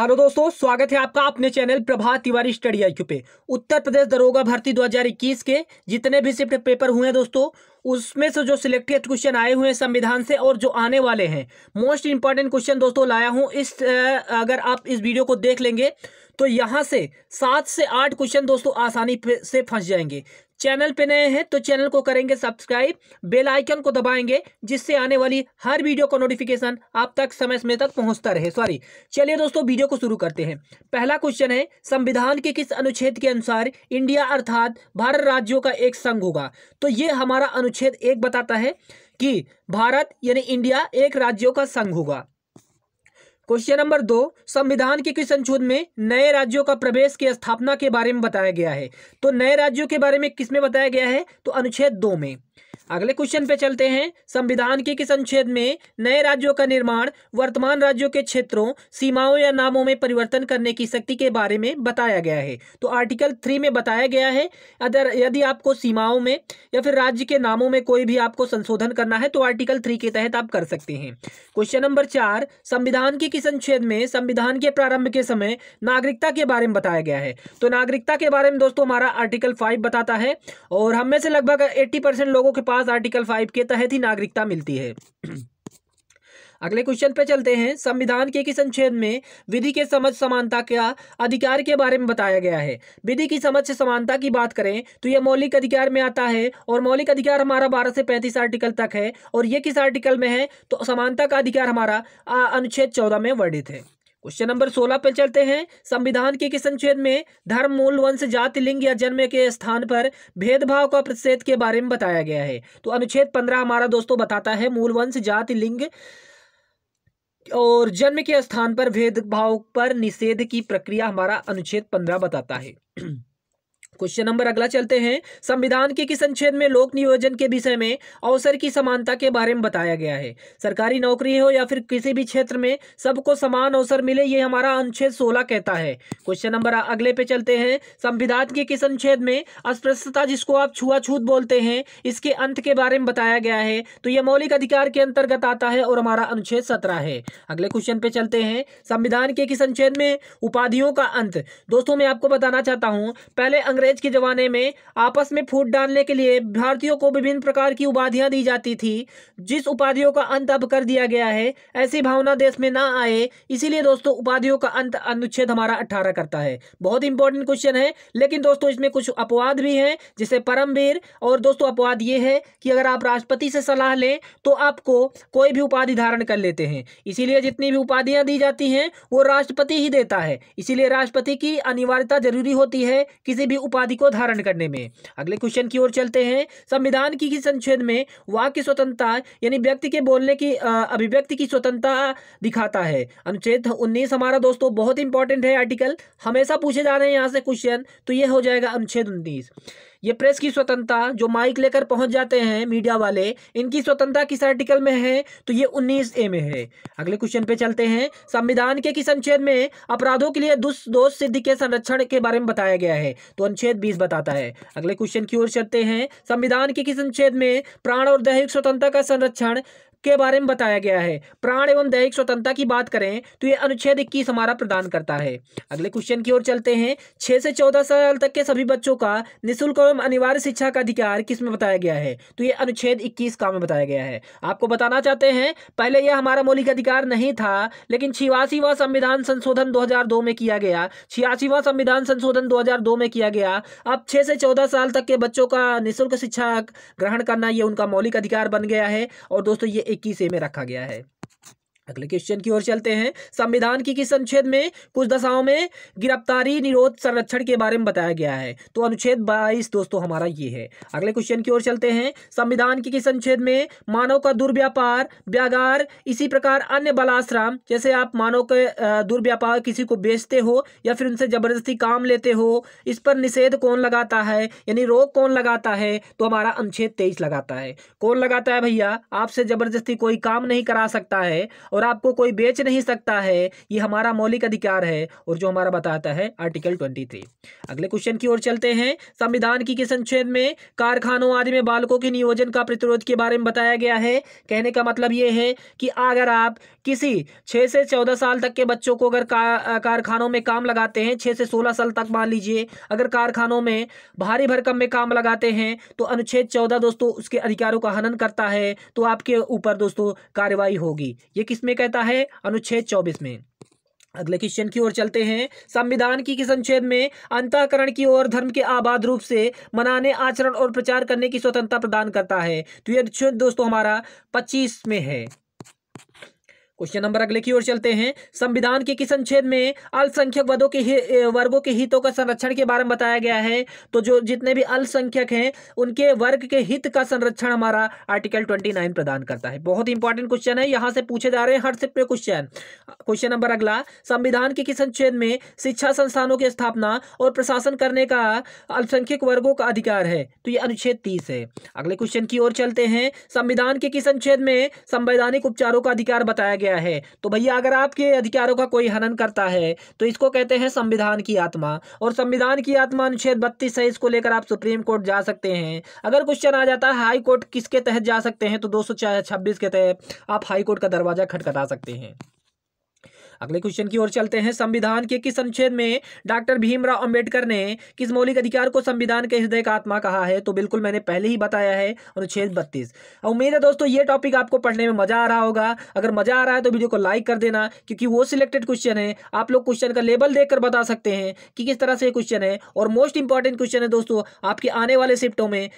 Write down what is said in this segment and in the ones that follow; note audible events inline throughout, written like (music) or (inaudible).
hello दोस्तों स्वागत है आपका अपने channel Prabhat Tiwari study I पे उत्तर प्रदेश दरोगा भर्ती 2021 के जितने भी शिफ्ट पेपर हुए हैं दोस्तों उसमें से जो सिलेक्टेड क्वेश्चन आए हुए हैं संविधान से और जो आने वाले हैं मोस्ट इंपॉर्टेंट क्वेश्चन दोस्तों लाया हूं इस अगर आप इस वीडियो को देख लेंगे तो यहाँ से सात से आठ क्वेश्चन दोस्तों आसानी से फंस जाएंगे चैनल पे नए हैं तो चैनल को करेंगे सब्सक्राइब बेल आइकन को दबाएंगे जिससे आने वाली हर वीडियो का नोटिफिकेशन आप तक समय समय तक पहुंचता रहे सॉरी चलिए दोस्तों वीडियो को शुरू करते हैं पहला क्वेश्चन है संविधान के किस अनुच्छेद के अनुसार इंडिया अर्थात भारत राज्यों का एक संघ होगा तो ये हमारा अनुच्छेद एक बताता है कि भारत यानी इंडिया एक राज्यों का संघ होगा क्वेश्चन नंबर दो संविधान के किस अनुच्छेद में नए राज्यों का प्रवेश की स्थापना के बारे में बताया गया है तो नए राज्यों के बारे में किस में बताया गया है तो अनुच्छेद दो में अगले क्वेश्चन पे चलते हैं संविधान के किस अनुच्छेद में नए राज्यों का निर्माण वर्तमान राज्यों के क्षेत्रों सीमाओं या नामों में परिवर्तन करने की शक्ति के बारे में बताया गया है तो आर्टिकल थ्री में बताया गया है अगर यदि आपको सीमाओं में या फिर राज्य के नामों में कोई भी आपको संशोधन करना है तो आर्टिकल थ्री के तहत आप कर सकते हैं क्वेश्चन नंबर चार संविधान के किस अनुच्छेद में संविधान के प्रारंभ के समय नागरिकता के बारे में बताया गया है तो नागरिकता के बारे में दोस्तों हमारा आर्टिकल फाइव बताता है और हमें से लगभग एट्टी लोगों लोगों के पास आर्टिकल फाइव के तहत ही नागरिकता मिलती है अगले क्वेश्चन पे चलते हैं संविधान के किस अनुच्छेद में विधि के समझ समानता का अधिकार के बारे में बताया गया है विधि की समझ से समानता की बात करें तो यह मौलिक अधिकार में आता है और मौलिक अधिकार हमारा बारह से पैंतीस आर्टिकल तक है और ये किस आर्टिकल में है तो समानता का अधिकार हमारा अनुच्छेद चौदह में वर्णित है क्वेश्चन नंबर सोलह पर चलते हैं संविधान के किस अनुच्छेद में धर्म मूल वंश जाति लिंग या जन्म के स्थान पर भेदभाव का प्रतिषेध के बारे में बताया गया है तो अनुच्छेद पंद्रह हमारा दोस्तों बताता है मूल वंश जाति लिंग और जन्म के स्थान पर भेदभाव पर निषेध की प्रक्रिया हमारा अनुच्छेद पंद्रह बताता है (clears throat) क्वेश्चन नंबर अगला चलते हैं संविधान के किस अनुच्छेद में लोक नियोजन के विषय में अवसर की समानता के बारे में बताया गया है सरकारी नौकरी हो या फिर किसी भी क्षेत्र में सबको समान अवसर मिले ये हमारा अनुच्छेद सोलह कहता है क्वेश्चन नंबर अगले पे चलते हैं संविधान के किस अनुच्छेद में अस्पृश्यता जिसको आप छुआछूत बोलते हैं इसके अंत के बारे में बताया गया है तो यह मौलिक अधिकार के अंतर्गत आता है और हमारा अनुच्छेद सत्रह है अगले क्वेश्चन पे चलते हैं संविधान के किस अनुच्छेद में उपाधियों का अंत दोस्तों मैं आपको बताना चाहता हूँ पहले अंग्रेज अंग्रेज के ज़माने में आपस में फूट डालने के लिए भारतीयों को विभिन्न प्रकार की उपाधियां दी जाती थी जिस उपाधियों का अंत अब कर दिया गया है ऐसी भावना देश में ना आए इसीलिए दोस्तों उपाधियों का अंत अनुच्छेद हमारा अट्ठारह करता है बहुत इंपॉर्टेंट क्वेश्चन है लेकिन दोस्तों इसमें कुछ अपवाद भी हैं जैसे परमवीर और दोस्तों अपवाद ये है कि अगर आप राष्ट्रपति से सलाह लें तो आपको कोई भी उपाधि धारण कर लेते हैं इसीलिए जितनी भी उपाधियां दी जाती हैं वो राष्ट्रपति ही देता है इसीलिए राष्ट्रपति की अनिवार्यता जरूरी होती है किसी भी उपाधि उपाधि को धारण करने में अगले क्वेश्चन की ओर चलते हैं संविधान की, किस अनुच्छेद में वाक की स्वतंत्रता यानी व्यक्ति के बोलने की अभिव्यक्ति की स्वतंत्रता दिखाता है अनुच्छेद उन्नीस हमारा दोस्तों बहुत इंपॉर्टेंट है आर्टिकल हमेशा पूछे जा रहे हैं यहाँ से क्वेश्चन तो ये हो जाएगा अनुच्छेद उन्नीस ये प्रेस की स्वतंत्रता जो माइक लेकर पहुंच जाते हैं मीडिया वाले इनकी स्वतंत्रता किस आर्टिकल में है तो ये उन्नीस ए में है अगले क्वेश्चन पे चलते हैं संविधान के किस अनुच्छेद में अपराधों के लिए दोष सिद्धि के संरक्षण के बारे में बताया गया है तो अनुच्छेद बीस बताता है अगले क्वेश्चन की ओर चलते हैं संविधान के किस अनुच्छेद में प्राण और दैहिक स्वतंत्रता का संरक्षण के बारे में बताया गया है प्राण एवं दैहिक स्वतंत्रता की बात करें तो ये अनुच्छेद इक्कीस हमारा प्रदान करता है अगले क्वेश्चन की ओर चलते हैं छह से चौदह साल तक के सभी बच्चों का निःशुल्क एवं अनिवार्य शिक्षा का अधिकार किस में बताया गया है तो ये अनुच्छेद इक्कीस का में बताया गया है आपको बताना चाहते हैं पहले यह हमारा मौलिक अधिकार नहीं था लेकिन छियासीवा संविधान संशोधन दो में किया गया छियासीवा संविधान संशोधन दो में किया गया अब छह से चौदह साल तक के बच्चों का निःशुल्क शिक्षा ग्रहण करना यह उनका मौलिक अधिकार बन गया है और दोस्तों ये इक्कीस ए में रखा गया है अगले क्वेश्चन की ओर चलते हैं संविधान की किस अनुच्छेद में कुछ दशाओं में गिरफ्तारी निरोध संरक्षण के बारे में बताया गया है तो अनुच्छेद 22 दोस्तों हमारा ये है अगले क्वेश्चन की ओर चलते हैं संविधान की किस अनुच्छेद में मानव का दुर्व्यापार व्यागार इसी प्रकार अन्य बलाश्रम जैसे आप मानव के दुर्व्यापार किसी को बेचते हो या फिर उनसे जबरदस्ती काम लेते हो इस पर निषेध कौन लगाता है यानी रोक कौन लगाता है तो हमारा अनुच्छेद तेईस लगाता है कौन लगाता है भैया आपसे जबरदस्ती कोई काम नहीं करा सकता है और आपको कोई बेच नहीं सकता है ये हमारा मौलिक अधिकार है और जो हमारा बताता है आर्टिकल ट्वेंटी अगले क्वेश्चन की ओर चलते हैं संविधान की किस अनुच्छेद में कारखानों आदि में बालकों के नियोजन का प्रतिरोध के बारे में बताया गया है कहने का मतलब ये है कि अगर आप किसी छः से चौदह साल तक के बच्चों को अगर कारखानों में काम लगाते हैं छः से सोलह साल तक मान लीजिए अगर कारखानों में भारी भरकम में काम लगाते हैं तो अनुच्छेद चौदह दोस्तों उसके अधिकारों का हनन करता है तो आपके ऊपर दोस्तों कार्रवाई होगी ये किस में कहता है अनुच्छेद चौबीस में अगले क्वेश्चन की ओर चलते हैं संविधान की किस अनुच्छेद में अंतःकरण की ओर धर्म के आबाद रूप से मनाने आचरण और प्रचार करने की स्वतंत्रता प्रदान करता है तो ये अनुच्छेद दोस्तों हमारा पच्चीस में है क्वेश्चन नंबर अगले की ओर चलते हैं संविधान के किस अनुच्छेद में अल्पसंख्यक वर्गों के वर्गों के हितों का संरक्षण के बारे में बताया गया है तो जो जितने भी अल्पसंख्यक हैं उनके वर्ग के हित का संरक्षण हमारा आर्टिकल ट्वेंटी नाइन प्रदान करता है बहुत इंपॉर्टेंट क्वेश्चन है यहाँ से पूछे जा रहे हैं हर सिप में क्वेश्चन क्वेश्चन नंबर अगला संविधान के किस अनुच्छेद में शिक्षा संस्थानों की स्थापना और प्रशासन करने का अल्पसंख्यक वर्गों का अधिकार है तो ये अनुच्छेद तीस है अगले क्वेश्चन की ओर चलते हैं संविधान के किस अनुच्छेद में संवैधानिक उपचारों का अधिकार बताया गया गया है तो भैया अगर आपके अधिकारों का कोई हनन करता है तो इसको कहते हैं संविधान की आत्मा और संविधान की आत्मा अनुच्छेद बत्तीस है इसको लेकर आप सुप्रीम कोर्ट जा सकते हैं अगर क्वेश्चन आ जाता है हाईकोर्ट किसके तहत जा सकते हैं तो दो के तहत आप हाईकोर्ट का दरवाजा खटखटा सकते हैं अगले क्वेश्चन की ओर चलते हैं संविधान के किस अनुच्छेद में डॉक्टर भीमराव अंबेडकर ने किस मौलिक अधिकार को संविधान के हृदय का आत्मा कहा है तो बिल्कुल मैंने पहले ही बताया है अनुच्छेद बत्तीस उम्मीद है दोस्तों ये टॉपिक आपको पढ़ने में मजा आ रहा होगा अगर मजा आ रहा है तो वीडियो को लाइक कर देना क्योंकि वो सिलेक्टेड क्वेश्चन है आप लोग क्वेश्चन का लेबल देख बता सकते हैं कि किस तरह से क्वेश्चन है और मोस्ट इंपॉर्टेंट क्वेश्चन है दोस्तों आपके आने वाले शिफ्टों में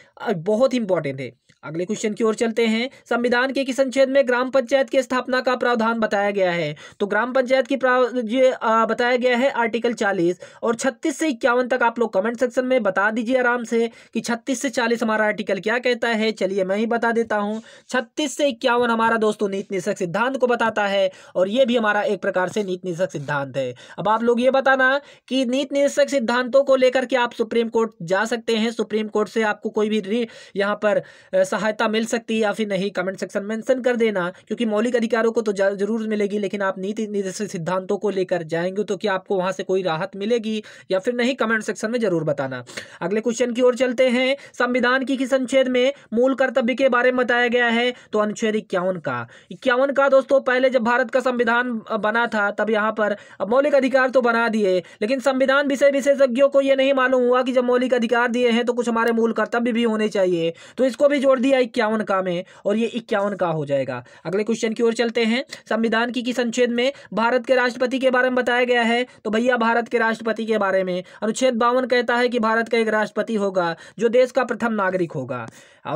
बहुत इंपॉर्टेंट है अगले क्वेश्चन की ओर चलते हैं संविधान के किस अनुच्छेद में ग्राम पंचायत की स्थापना का प्रावधान बताया गया है तो ग्राम पंचायत पंचायत की ये बताया गया है आर्टिकल चालीस और छत्तीस से इक्यावन तक आप लोग कमेंट सेक्शन में बता दीजिए आराम से कि छत्तीस से चालीस हमारा आर्टिकल क्या कहता है चलिए मैं ही बता देता हूँ छत्तीस से इक्यावन हमारा दोस्तों नीति निषक सिद्धांत को बताता है और ये भी हमारा एक प्रकार से नीति निषक सिद्धांत है अब आप लोग ये बताना कि नीति निषक सिद्धांतों को लेकर के आप सुप्रीम कोर्ट जा सकते हैं सुप्रीम कोर्ट से आपको कोई भी यहाँ पर सहायता मिल सकती है या फिर नहीं कमेंट सेक्शन मेंशन कर देना क्योंकि मौलिक अधिकारों को तो जरूर मिलेगी लेकिन आप नीति से सिद्धांतों को लेकर जाएंगे तो क्या आपको वहां से कोई राहत मिलेगी या फिर नहीं कमेंट सेक्शन में जरूर बताना अगले क्वेश्चन की ओर चलते हैं संविधान की किस अनुच्छेद में मूल कर्तव्य के बारे में बताया गया है तो अनुच्छेद इक्यावन का इक्यावन का दोस्तों पहले जब भारत का संविधान बना था तब यहाँ पर मौलिक अधिकार तो बना दिए लेकिन संविधान विषय विशेषज्ञों को यह नहीं मालूम हुआ कि जब मौलिक अधिकार दिए हैं तो कुछ हमारे मूल कर्तव्य भी होने चाहिए तो इसको भी जोड़ दिया इक्यावन का में और ये इक्यावन का हो जाएगा अगले क्वेश्चन की ओर चलते हैं संविधान की किस अनुच्छेद में भारत भारत के राष्ट्रपति के बारे में बताया गया है तो भैया भारत के राष्ट्रपति के बारे में अनुच्छेद बावन कहता है कि भारत का एक राष्ट्रपति होगा जो देश का प्रथम नागरिक होगा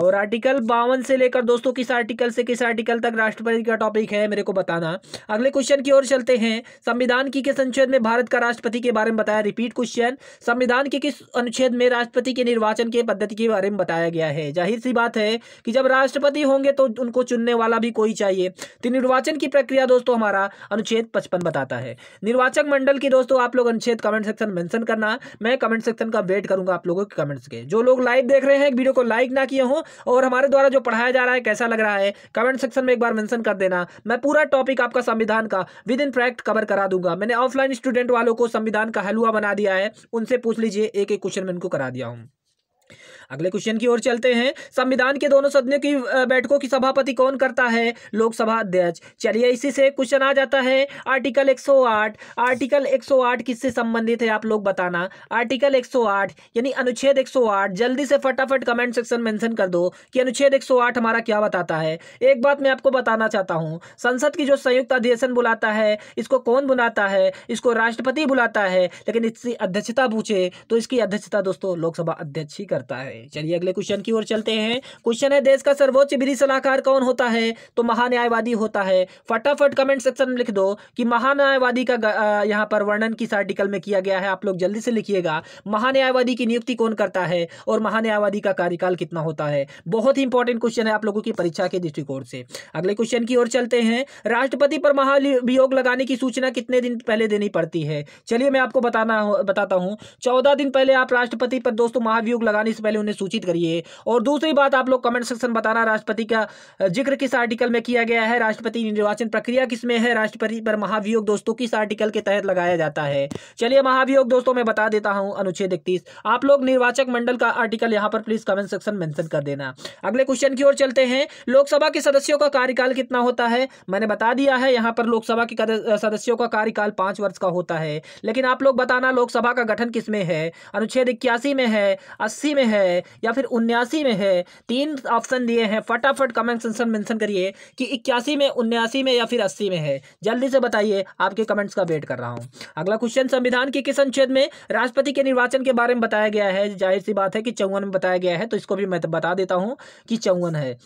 और आर्टिकल बावन से लेकर दोस्तों किस आर्टिकल से किस आर्टिकल तक राष्ट्रपति का टॉपिक है मेरे को बताना अगले क्वेश्चन की ओर चलते हैं संविधान की किस अनुच्छेद में भारत का राष्ट्रपति के बारे में बताया रिपीट क्वेश्चन संविधान के किस अनुच्छेद में राष्ट्रपति के निर्वाचन के पद्धति के बारे में बताया गया है जाहिर सी बात है कि जब राष्ट्रपति होंगे तो उनको चुनने वाला भी कोई चाहिए तो निर्वाचन की प्रक्रिया दोस्तों हमारा अनुच्छेद बचपन बताता है निर्वाचक मंडल की दोस्तों आप लोग अनुच्छेद कमेंट सेक्शन मेंशन करना मैं कमेंट सेक्शन का वेट करूंगा आप लोगों के कमेंट्स के जो लोग लाइव देख रहे हैं वीडियो को लाइक ना किए हों और हमारे द्वारा जो पढ़ाया जा रहा है कैसा लग रहा है कमेंट सेक्शन में एक बार मैंशन कर देना मैं पूरा टॉपिक आपका संविधान का विद इन फैक्ट कवर करा दूंगा मैंने ऑफलाइन स्टूडेंट वालों को संविधान का हलुआ बना दिया है उनसे पूछ लीजिए एक एक क्वेश्चन मैं उनको करा दिया हूँ अगले क्वेश्चन की ओर चलते हैं संविधान के दोनों सदनों की बैठकों की सभापति कौन करता है लोकसभा अध्यक्ष चलिए इसी से क्वेश्चन आ जाता है आर्टिकल 108 आर्टिकल 108 किससे संबंधित है आप लोग बताना आर्टिकल 108 यानी अनुच्छेद 108 जल्दी से फटाफट कमेंट सेक्शन मेंशन कर दो कि अनुच्छेद 108 हमारा क्या बताता है एक बात मैं आपको बताना चाहता हूँ संसद की जो संयुक्त अधिवेशन बुलाता है इसको कौन बुलाता है इसको राष्ट्रपति बुलाता है लेकिन इसकी अध्यक्षता पूछे तो इसकी अध्यक्षता दोस्तों लोकसभा अध्यक्ष ही करता है है चलिए अगले क्वेश्चन की ओर चलते हैं क्वेश्चन है देश का सर्वोच्च विधि सलाहकार कौन होता है तो महान्यायवादी होता है फटाफट कमेंट सेक्शन में लिख दो कि महान्यायवादी का यहाँ पर वर्णन किस आर्टिकल में किया गया है आप लोग जल्दी से लिखिएगा महान्यायवादी की नियुक्ति कौन करता है और महान्यायवादी का कार्यकाल कितना होता है बहुत ही इंपॉर्टेंट क्वेश्चन है आप लोगों की परीक्षा के दृष्टिकोण से अगले क्वेश्चन की ओर चलते हैं राष्ट्रपति पर महाभियोग लगाने की सूचना कितने दिन पहले देनी पड़ती है चलिए मैं आपको बताना बताता हूँ चौदह दिन पहले आप राष्ट्रपति पर दोस्तों महाभियोग लगाने से पहले उन्हें सूचित करिए और दूसरी बात आप लोग कमेंट सेक्शन बताना राष्ट्रपति का जिक्र किस आर्टिकल में किया गया है राष्ट्रपति निर्वाचन प्रक्रिया किस में है राष्ट्रपति पर महाभियोग दोस्तों किस आर्टिकल के तहत लगाया जाता है चलिए महाभियोग दोस्तों में बता देता हूँ अनुच्छेद इकतीस आप लोग निर्वाचक मंडल का आर्टिकल यहाँ पर प्लीज कमेंट सेक्शन मेंशन कर देना अगले क्वेश्चन की ओर चलते हैं लोकसभा के सदस्यों का कार्यकाल कितना होता है मैंने बता दिया है यहाँ पर लोकसभा के सदस्यों का कार्यकाल पांच वर्ष का होता है लेकिन आप लोग बताना लोकसभा का गठन किसमें है अनुच्छेद इक्यासी में है अस्सी में है है या फिर उन्यासी में है तीन ऑप्शन दिए हैं फटाफट कमेंट सेक्शन मेंशन करिए कि इक्यासी में उन्यासी में या फिर अस्सी में है जल्दी से बताइए आपके कमेंट्स का वेट कर रहा हूँ अगला क्वेश्चन संविधान के किस अनुच्छेद में राष्ट्रपति के निर्वाचन के बारे में बताया गया है जाहिर सी बात है कि चौवन में बताया गया है तो इसको भी मैं बता देता हूँ कि चौवन है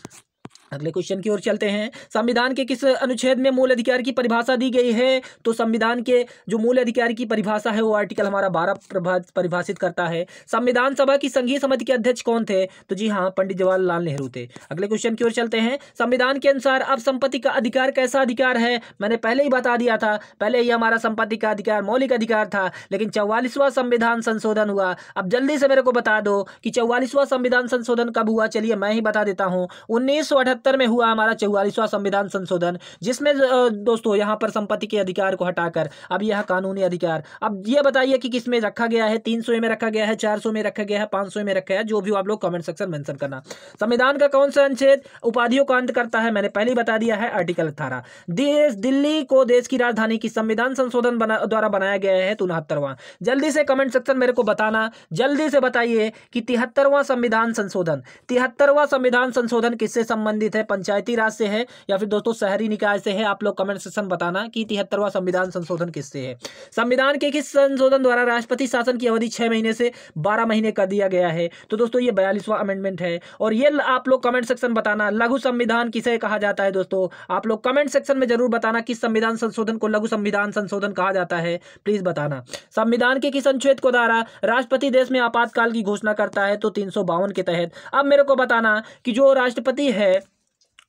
अगले क्वेश्चन की ओर चलते हैं संविधान के किस अनुच्छेद में मूल अधिकार की परिभाषा दी गई है तो संविधान के जो मूल अधिकार की परिभाषा है वो आर्टिकल हमारा बारह परिभाषित करता है संविधान सभा की संघीय समिति के अध्यक्ष कौन थे तो जी हाँ पंडित जवाहरलाल नेहरू थे अगले क्वेश्चन की ओर चलते हैं संविधान के अनुसार अब संपत्ति का अधिकार कैसा अधिकार है मैंने पहले ही बता दिया था पहले ही हमारा संपत्ति का अधिकार मौलिक अधिकार था लेकिन चौवालीसवां संविधान संशोधन हुआ अब जल्दी से मेरे को बता दो कि चौवालीसवां संविधान संशोधन कब हुआ चलिए मैं ही बता देता हूँ उन्नीस सौ 1977 में हुआ हमारा चौवालीसवां संविधान संशोधन जिसमें दोस्तों यहाँ पर संपत्ति के अधिकार को हटाकर अब यह कानूनी अधिकार अब यह बताइए कि किस में रखा गया है तीन में रखा गया है चार में रखा गया है पाँच में रखा है जो भी आप लोग कमेंट सेक्शन मैंशन करना संविधान का कौन सा अनुच्छेद उपाधियों का अंत करता है मैंने पहले बता दिया है आर्टिकल अठारह देश दिल्ली को देश की राजधानी की संविधान संशोधन द्वारा बनाया गया है तिहत्तरवां तो जल्दी से कमेंट सेक्शन मेरे को बताना जल्दी से बताइए कि तिहत्तरवां संविधान संशोधन तिहत्तरवां संविधान संशोधन किससे संबंधित संबंधित है पंचायती राज से है या फिर दोस्तों शहरी निकाय से है आप लोग कमेंट सेक्शन बताना कि तिहत्तरवा संविधान संशोधन किससे है संविधान के किस संशोधन द्वारा राष्ट्रपति शासन की अवधि छह महीने से बारह महीने कर दिया गया है तो दोस्तों ये बयालीसवा अमेंडमेंट है और ये आप लोग कमेंट सेक्शन बताना लघु संविधान किसे कहा जाता है दोस्तों आप लोग कमेंट सेक्शन में जरूर बताना किस संविधान संशोधन को लघु संविधान संशोधन कहा जाता है प्लीज बताना संविधान के किस अनुच्छेद को द्वारा राष्ट्रपति देश में आपातकाल की घोषणा करता है तो तीन के तहत अब मेरे को बताना कि जो राष्ट्रपति है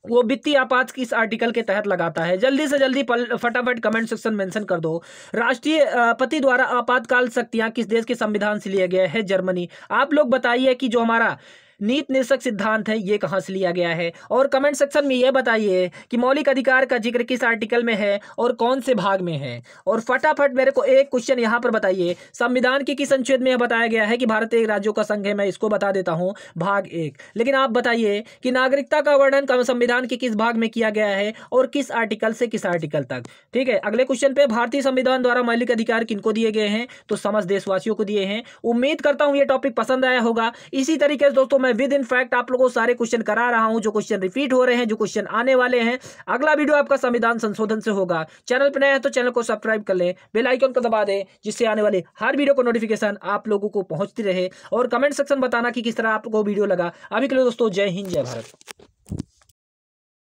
वो वित्तीय आपात की इस आर्टिकल के तहत लगाता है जल्दी से जल्दी फटाफट कमेंट सेक्शन मेंशन कर दो राष्ट्रीय पति द्वारा आपातकाल शक्तियां किस देश के संविधान से लिए गए हैं जर्मनी आप लोग बताइए कि जो हमारा नीत निरसक सिद्धांत है ये कहाँ से लिया गया है और कमेंट सेक्शन में यह बताइए कि मौलिक अधिकार का जिक्र किस आर्टिकल में है और कौन से भाग में है और फटाफट मेरे को एक क्वेश्चन यहाँ पर बताइए संविधान के किस अनुच्छेद में यह बताया गया है कि भारत एक राज्यों का संघ है मैं इसको बता देता हूँ भाग एक लेकिन आप बताइए कि नागरिकता का वर्णन संविधान के किस भाग में किया गया है और किस आर्टिकल से किस आर्टिकल तक ठीक है अगले क्वेश्चन पे भारतीय संविधान द्वारा मौलिक अधिकार किनको दिए गए हैं तो समझ देशवासियों को दिए हैं उम्मीद करता हूँ ये टॉपिक पसंद आया होगा इसी तरीके से दोस्तों मैं मैं विद इन फैक्ट आप लोगों को सारे क्वेश्चन करा रहा हूं जो क्वेश्चन रिपीट हो रहे हैं जो क्वेश्चन आने वाले हैं अगला वीडियो आपका संविधान संशोधन से होगा चैनल पर नया है तो चैनल को सब्सक्राइब कर लें बेलाइकॉन को दबा दें जिससे आने वाले हर वीडियो को नोटिफिकेशन आप लोगों को पहुंचती रहे और कमेंट सेक्शन बताना कि किस तरह आपको वीडियो लगा अभी के लिए दोस्तों जय हिंद जय भारत